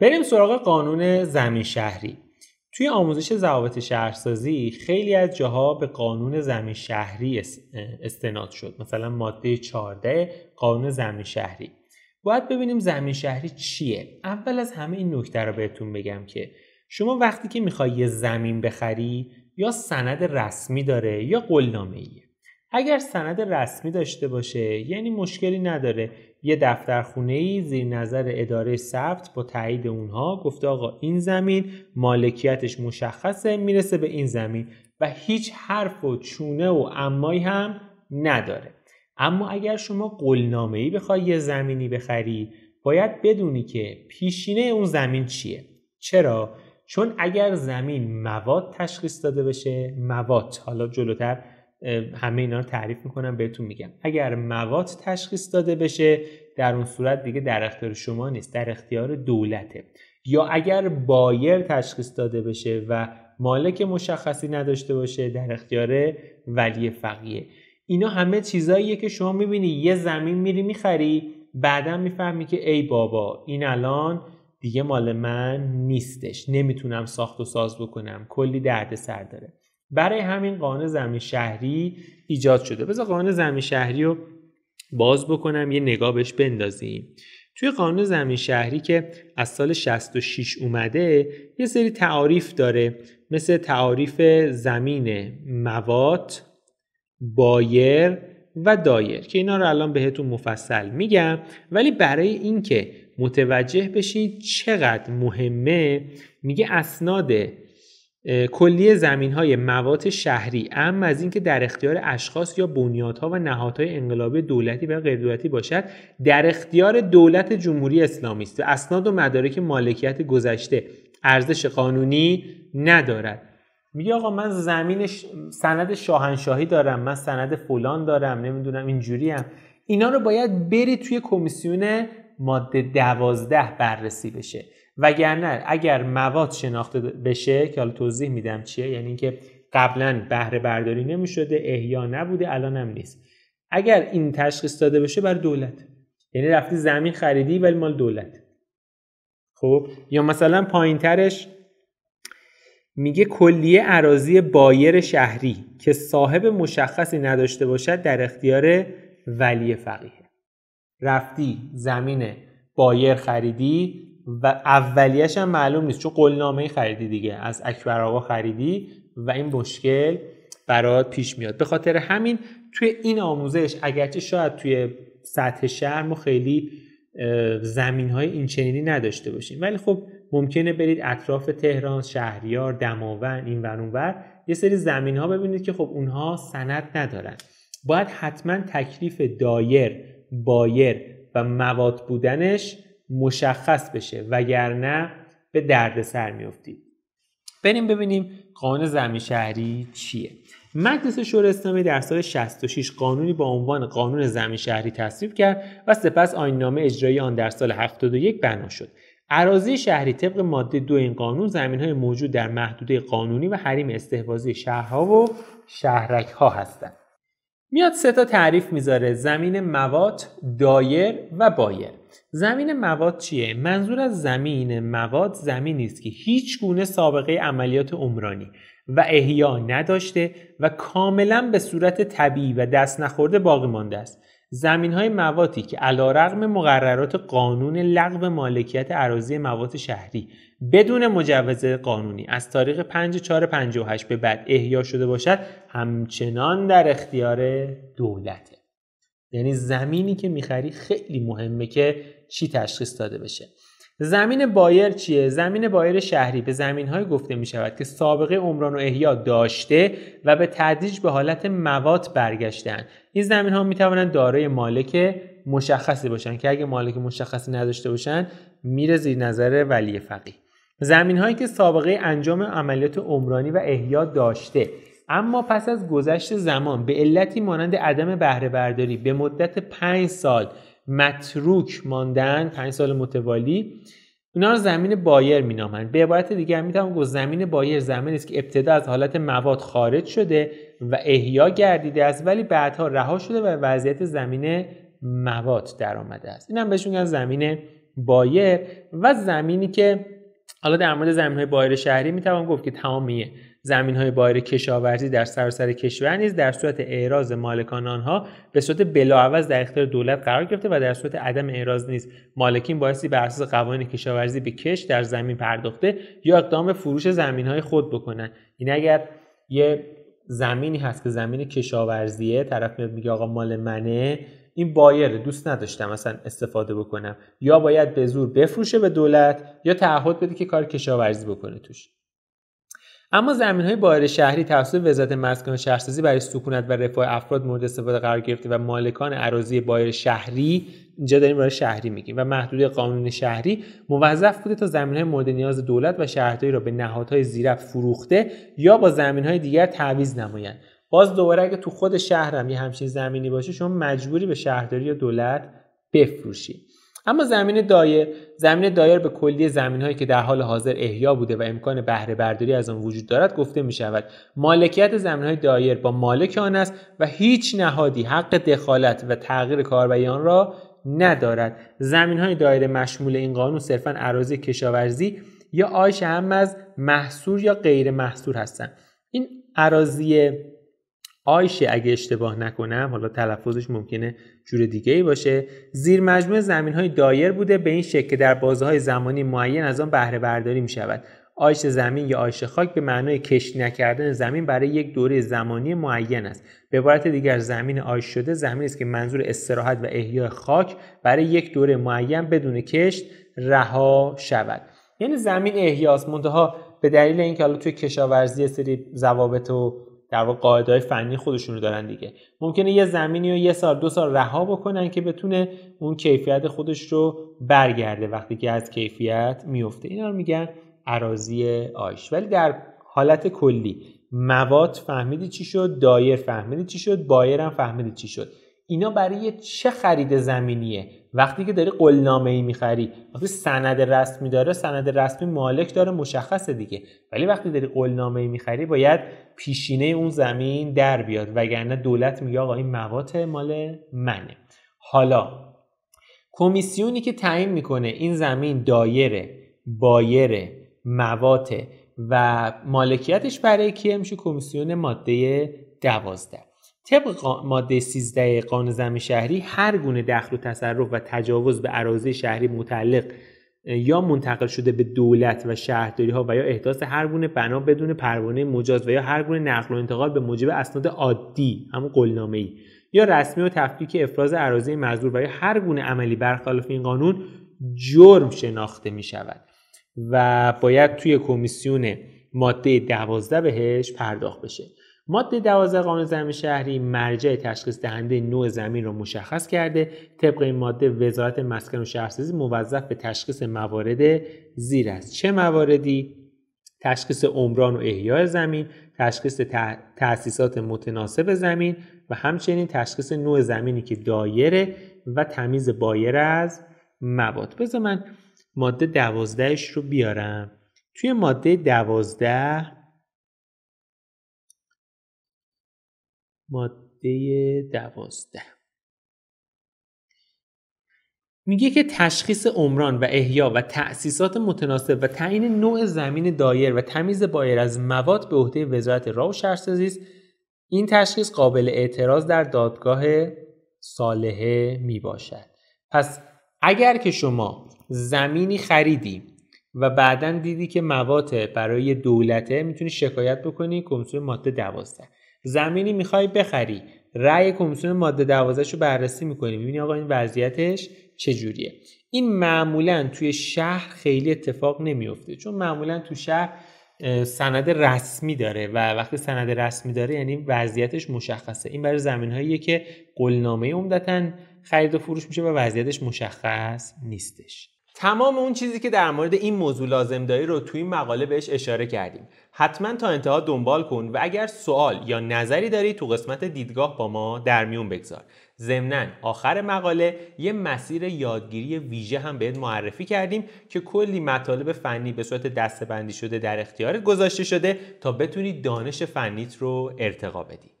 بریم سراغ قانون زمین شهری توی آموزش ضوابط شهرسازی خیلی از جاها به قانون زمین شهری استناد شد مثلا ماده 14 قانون زمین شهری باید ببینیم زمین شهری چیه اول از همه این نکته رو بهتون بگم که شما وقتی که میخوای یه زمین بخری یا سند رسمی داره یا قولنامه ایه اگر سند رسمی داشته باشه یعنی مشکلی نداره یه دفترخونه ای زیر نظر اداره ثبت با تایید اونها گفته آقا این زمین مالکیتش مشخصه میرسه به این زمین و هیچ حرف و چونه و امایی هم نداره اما اگر شما قولنامه ای بخوای یه زمینی بخری باید بدونی که پیشینه اون زمین چیه چرا چون اگر زمین مواد تشخیص داده بشه مواد حالا جلوتر همه اینا رو تعریف میکنم بهتون میگم اگر مواد تشخیص داده بشه در اون صورت دیگه در اختیار شما نیست در اختیار دولته یا اگر بایر تشخیص داده بشه و مالک مشخصی نداشته باشه در اختیار ولی فقیه اینا همه چیزاییه که شما میبینی یه زمین میری میخری بعدا میفهمی که ای بابا این الان دیگه مال من نیستش نمیتونم ساخت و ساز بکنم کلی دردسر داره برای همین قانون زمین شهری ایجاد شده بذار قانون زمین شهری رو باز بکنم یه نگاه بهش بندازیم توی قانون زمین شهری که از سال 66 اومده یه سری تعاریف داره مثل تعاریف زمین موات بایر و دایر که اینا رو الان بهتون مفصل میگم ولی برای اینکه متوجه بشید چقدر مهمه میگه اسناد کلیه زمین های مواد شهری ام از اینکه در اختیار اشخاص یا بنیادها و نهادهای انقلابی دولتی و غیر دولتی باشد در اختیار دولت جمهوری اسلامی است و اسناد و مدارک مالکیت گذشته ارزش قانونی ندارد میگه آقا من زمین سند شاهنشاهی دارم من سند فلان دارم نمیدونم اینجوری هم اینا رو باید بری توی کمیسیون ماده دوازده بررسی بشه وگرنه اگر مواد شناخته بشه که حالا توضیح میدم چیه یعنی اینکه قبلا بهره برداری نمیشده احیا نبوده الان هم نیست اگر این تشخیص داده بشه بر دولت یعنی رفتی زمین خریدی ولی مال دولت خب یا مثلا پایین ترش میگه کلیه عراضی بایر شهری که صاحب مشخصی نداشته باشد در اختیار ولی فقیه رفتی زمین بایر خریدی و اولیش هم معلوم نیست چون قولنامه خریدی دیگه از اکبر آقا خریدی و این مشکل برات پیش میاد به خاطر همین توی این آموزش اگرچه شاید توی سطح شهر ما خیلی زمین های اینچنینی نداشته باشیم ولی خب ممکنه برید اطراف تهران شهریار دماوند این ور یه سری زمین ها ببینید که خب اونها سند ندارن باید حتما تکلیف دایر بایر و مواد بودنش مشخص بشه وگرنه به دردسر میافتید بریم ببینیم قانون زمین شهری چیه مجلس شورای اسلامی در سال 66 قانونی با عنوان قانون زمین شهری تصویب کرد و سپس آیننامه اجرایی آن در سال 71 بنا شد عراضی شهری طبق ماده دو این قانون زمین های موجود در محدوده قانونی و حریم استحوازی شهرها و شهرک ها هستند میاد سه تا تعریف میذاره زمین مواد دایر و بایر زمین مواد چیه منظور از زمین مواد زمینی است که هیچ گونه سابقه عملیات عمرانی و احیا نداشته و کاملا به صورت طبیعی و دست نخورده باقی مانده است زمین های مواتی که علا رقم مقررات قانون لغو مالکیت عراضی موات شهری بدون مجوز قانونی از تاریخ 5.4.58 به بعد احیا شده باشد همچنان در اختیار دولته یعنی زمینی که میخری خیلی مهمه که چی تشخیص داده بشه زمین بایر چیه؟ زمین بایر شهری به زمین های گفته می شود که سابقه عمران و احیا داشته و به تدریج به حالت موات برگشتن این زمین ها می توانند دارای مالک مشخصی باشند. که اگه مالک مشخصی نداشته باشن میره زیر نظر ولی فقی. زمین هایی که سابقه انجام عملیات عمرانی و احیا داشته اما پس از گذشت زمان به علتی مانند عدم بهره برداری به مدت پنج سال متروک ماندن پنج سال متوالی اینا رو زمین بایر مینامند به عبارت دیگر میتوان گفت زمین بایر زمینی است که ابتدا از حالت مواد خارج شده و احیا گردیده است ولی بعدها رها شده و وضعیت زمین مواد در آمده است این هم بهشون میگن زمین بایر و زمینی که حالا در مورد زمین های بایر شهری میتوان گفت که تمامیه زمین های بایر کشاورزی در سراسر کشور نیز در صورت اعراض مالکان آنها به صورت بلاعوض در اختیار دولت قرار گرفته و در صورت عدم اعراض نیز مالکین بایستی بر اساس قوانین کشاورزی به کش در زمین پرداخته یا اقدام به فروش زمین های خود بکنن این اگر یه زمینی هست که زمین کشاورزیه طرف میگه آقا مال منه این بایر دوست نداشتم مثلا استفاده بکنم یا باید به زور بفروشه به دولت یا تعهد بده که کار کشاورزی بکنه توش اما زمین های بایر شهری توسط وزارت مسکن و شهرسازی برای سکونت و رفاه افراد مورد استفاده قرار گرفته و مالکان عراضی بایر شهری اینجا داریم برای شهری میگیم و محدود قانون شهری موظف بوده تا زمین های مورد نیاز دولت و شهرداری را به نهادهای زیرف فروخته یا با زمین های دیگر تعویض نمایند باز دوباره اگه تو خود شهرم یه همچین زمینی باشه شما مجبوری به شهرداری یا دولت بفروشید اما زمین دایر زمین دایر به کلی زمین هایی که در حال حاضر احیا بوده و امکان بهره برداری از آن وجود دارد گفته می شود مالکیت زمین های دایر با مالک آن است و هیچ نهادی حق دخالت و تغییر کاربری آن را ندارد زمین های دایر مشمول این قانون صرفا عراضی کشاورزی یا آیش هم از محصور یا غیر محصور هستند این اراضی آیشه اگه اشتباه نکنم حالا تلفظش ممکنه جور دیگه ای باشه زیر مجموع زمین های دایر بوده به این شکل که در بازه های زمانی معین از آن بهره برداری می شود آیش زمین یا آیش خاک به معنای کش نکردن زمین برای یک دوره زمانی معین است به عبارت دیگر زمین آیش شده زمین است که منظور استراحت و احیای خاک برای یک دوره معین بدون کشت رها شود یعنی زمین احیاست منتها به دلیل اینکه حالا توی کشاورزی سری ضوابط و در واقع قاعده های فنی خودشون رو دارن دیگه ممکنه یه زمینی رو یه سال دو سال رها بکنن که بتونه اون کیفیت خودش رو برگرده وقتی که از کیفیت میفته اینا رو میگن عراضی آیش ولی در حالت کلی مواد فهمیدی چی شد دایر فهمیدی چی شد بایر هم فهمیدی چی شد اینا برای چه خرید زمینیه وقتی که داری قولنامه ای میخری وقتی سند رسمی داره سند رسمی مالک داره مشخصه دیگه ولی وقتی داری قولنامه ای میخری باید پیشینه اون زمین در بیاد وگرنه دولت میگه آقا این مواد مال منه حالا کمیسیونی که تعیین میکنه این زمین دایره بایره، مواته و مالکیتش برای کیه میشه کمیسیون ماده دوازده طبق ماده 13 قانون زمین شهری هر گونه دخل و تصرف و تجاوز به اراضی شهری متعلق یا منتقل شده به دولت و شهرداری ها و یا احداث هر گونه بنا بدون پروانه مجاز و یا هر گونه نقل و انتقال به موجب اسناد عادی هم قولنامه ای یا رسمی و تفکیک افراز اراضی مزدور و یا هر گونه عملی برخلاف این قانون جرم شناخته می شود و باید توی کمیسیون ماده 12 بهش پرداخت بشه ماده 12 قانون زمین شهری مرجع تشخیص دهنده نوع زمین را مشخص کرده طبق این ماده وزارت مسکن و شهرسازی موظف به تشخیص موارد زیر است چه مواردی تشخیص عمران و احیای زمین تشخیص تأسیسات متناسب زمین و همچنین تشخیص نوع زمینی که دایره و تمیز بایر از مواد بذار من ماده دوازدهش رو بیارم توی ماده دوازده ماده دوازده میگه که تشخیص عمران و احیا و تأسیسات متناسب و تعیین نوع زمین دایر و تمیز بایر از مواد به عهده وزارت راه و شهرسازی است این تشخیص قابل اعتراض در دادگاه صالحه میباشد پس اگر که شما زمینی خریدی و بعدا دیدی که مواد برای دولته میتونی شکایت بکنی کمیسیون ماده دوازده زمینی میخوای بخری رأی کمیسیون ماده دوازش رو بررسی میکنی میبینی آقا این وضعیتش چجوریه این معمولا توی شهر خیلی اتفاق نمیفته چون معمولا تو شهر سند رسمی داره و وقتی سند رسمی داره یعنی وضعیتش مشخصه این برای زمین هاییه که قولنامه عمدتا خرید و فروش میشه و وضعیتش مشخص نیستش تمام اون چیزی که در مورد این موضوع لازم داری رو توی این مقاله بهش اشاره کردیم حتما تا انتها دنبال کن و اگر سوال یا نظری داری تو قسمت دیدگاه با ما در میون بگذار ضمنا آخر مقاله یه مسیر یادگیری ویژه هم بهت معرفی کردیم که کلی مطالب فنی به صورت دستبندی شده در اختیارت گذاشته شده تا بتونی دانش فنیت رو ارتقا بدی